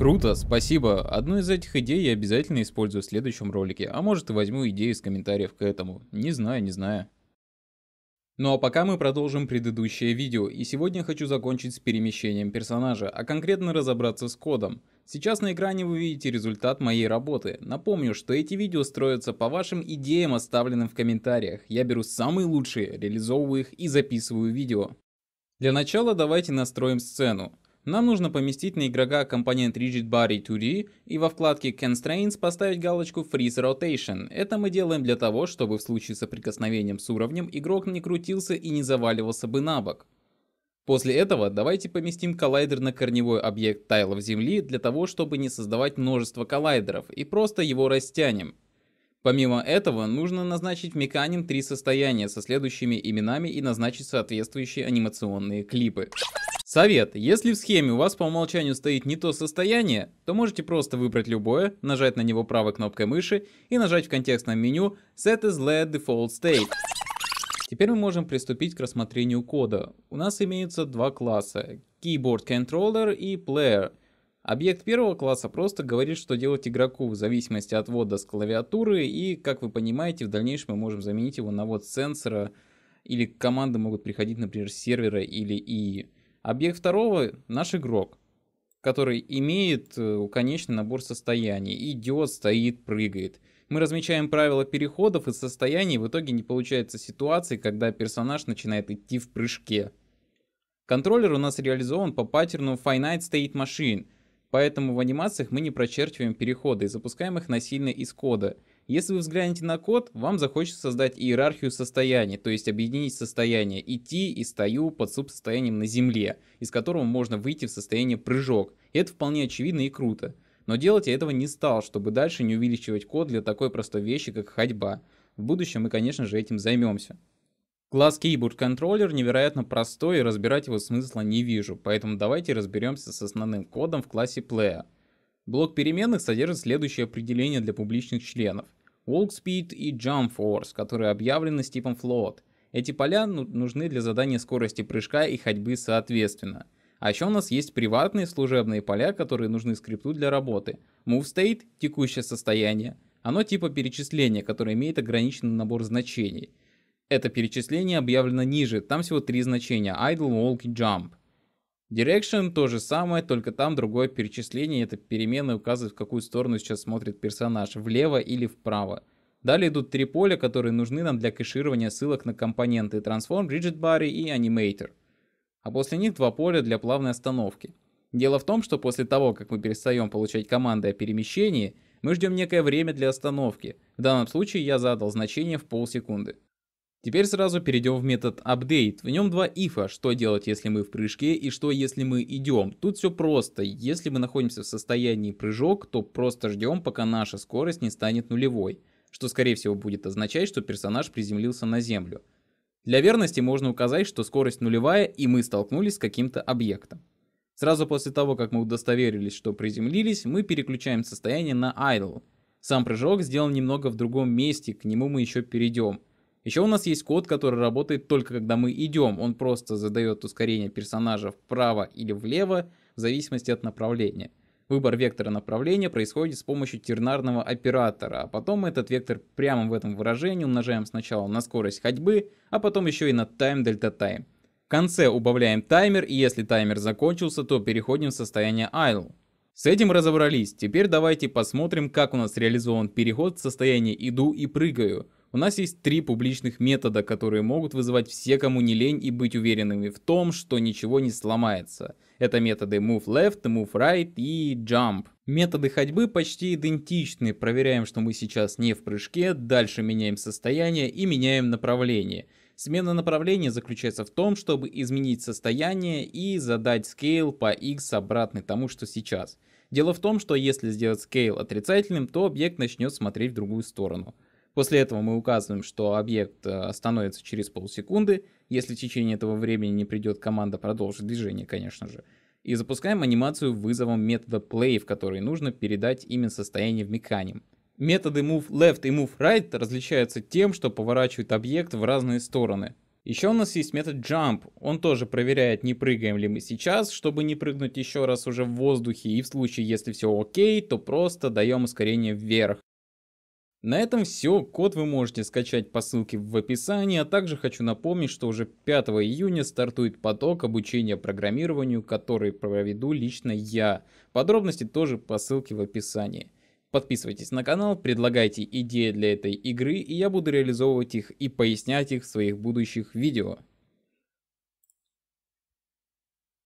Круто, спасибо. Одну из этих идей я обязательно использую в следующем ролике, а может и возьму идею из комментариев к этому. Не знаю, не знаю. Ну а пока мы продолжим предыдущее видео, и сегодня хочу закончить с перемещением персонажа, а конкретно разобраться с кодом. Сейчас на экране вы видите результат моей работы. Напомню, что эти видео строятся по вашим идеям, оставленным в комментариях. Я беру самые лучшие, реализовываю их и записываю видео. Для начала давайте настроим сцену. Нам нужно поместить на игрока компонент Rigid Body 2D и во вкладке Constraints поставить галочку Freeze Rotation. Это мы делаем для того, чтобы в случае соприкосновения с уровнем игрок не крутился и не заваливался бы на бок. После этого давайте поместим коллайдер на корневой объект тайлов Земли для того, чтобы не создавать множество коллайдеров и просто его растянем. Помимо этого, нужно назначить в Меканин три состояния со следующими именами и назначить соответствующие анимационные клипы. Совет. Если в схеме у вас по умолчанию стоит не то состояние, то можете просто выбрать любое, нажать на него правой кнопкой мыши и нажать в контекстном меню Set as LED Default State. Теперь мы можем приступить к рассмотрению кода. У нас имеются два класса – Keyboard Controller и Player. Объект первого класса просто говорит, что делать игроку в зависимости от ввода с клавиатуры и, как вы понимаете, в дальнейшем мы можем заменить его на ввод сенсора или команды могут приходить, например, с сервера или ИИ. Объект второго наш игрок, который имеет э, конечный набор состояний. Идет, стоит, прыгает. Мы размечаем правила переходов и состояний, и в итоге не получается ситуации, когда персонаж начинает идти в прыжке. Контроллер у нас реализован по паттерну Finite State Machine, поэтому в анимациях мы не прочерчиваем переходы и запускаем их насильно из кода – если вы взглянете на код, вам захочется создать иерархию состояний, то есть объединить состояние идти и стою под субсостоянием на земле, из которого можно выйти в состояние прыжок. И это вполне очевидно и круто. Но делать я этого не стал, чтобы дальше не увеличивать код для такой простой вещи, как ходьба. В будущем мы, конечно же, этим займемся. Класс Keyboard Controller невероятно простой и разбирать его смысла не вижу, поэтому давайте разберемся с основным кодом в классе Player. Блок переменных содержит следующее определение для публичных членов. Walk Speed и Jump Force, которые объявлены с типом Float. Эти поля ну, нужны для задания скорости прыжка и ходьбы соответственно. А еще у нас есть приватные служебные поля, которые нужны скрипту для работы. Move State – текущее состояние. Оно типа перечисления, которое имеет ограниченный набор значений. Это перечисление объявлено ниже, там всего три значения – Idle, Walk и Jump. Direction то же самое, только там другое перечисление. Это перемены указывают, в какую сторону сейчас смотрит персонаж, влево или вправо. Далее идут три поля, которые нужны нам для кэширования ссылок на компоненты Transform, RigidBody и Animator. А после них два поля для плавной остановки. Дело в том, что после того, как мы перестаем получать команды о перемещении, мы ждем некое время для остановки. В данном случае я задал значение в полсекунды. Теперь сразу перейдем в метод update. В нем два ифа, что делать, если мы в прыжке и что, если мы идем. Тут все просто. Если мы находимся в состоянии прыжок, то просто ждем, пока наша скорость не станет нулевой, что скорее всего будет означать, что персонаж приземлился на землю. Для верности можно указать, что скорость нулевая и мы столкнулись с каким-то объектом. Сразу после того, как мы удостоверились, что приземлились, мы переключаем состояние на idle. Сам прыжок сделан немного в другом месте, к нему мы еще перейдем. Еще у нас есть код, который работает только когда мы идем. Он просто задает ускорение персонажа вправо или влево, в зависимости от направления. Выбор вектора направления происходит с помощью тернарного оператора, а потом этот вектор прямо в этом выражении умножаем сначала на скорость ходьбы, а потом еще и на time дельта time. В конце убавляем таймер, и если таймер закончился, то переходим в состояние idle. С этим разобрались, теперь давайте посмотрим, как у нас реализован переход в состояние иду и прыгаю. У нас есть три публичных метода, которые могут вызывать все, кому не лень, и быть уверенными в том, что ничего не сломается. Это методы move left, move right и jump. Методы ходьбы почти идентичны. Проверяем, что мы сейчас не в прыжке, дальше меняем состояние и меняем направление. Смена направления заключается в том, чтобы изменить состояние и задать скейл по x обратный тому, что сейчас. Дело в том, что если сделать скейл отрицательным, то объект начнет смотреть в другую сторону. После этого мы указываем, что объект э, остановится через полсекунды, если в течение этого времени не придет команда продолжить движение, конечно же. И запускаем анимацию вызовом метода play, в который нужно передать имя состояние механим. Методы move left и move right различаются тем, что поворачивают объект в разные стороны. Еще у нас есть метод jump, он тоже проверяет, не прыгаем ли мы сейчас, чтобы не прыгнуть еще раз уже в воздухе, и в случае, если все окей, то просто даем ускорение вверх. На этом все, код вы можете скачать по ссылке в описании, а также хочу напомнить, что уже 5 июня стартует поток обучения программированию, который проведу лично я. Подробности тоже по ссылке в описании. Подписывайтесь на канал, предлагайте идеи для этой игры, и я буду реализовывать их и пояснять их в своих будущих видео.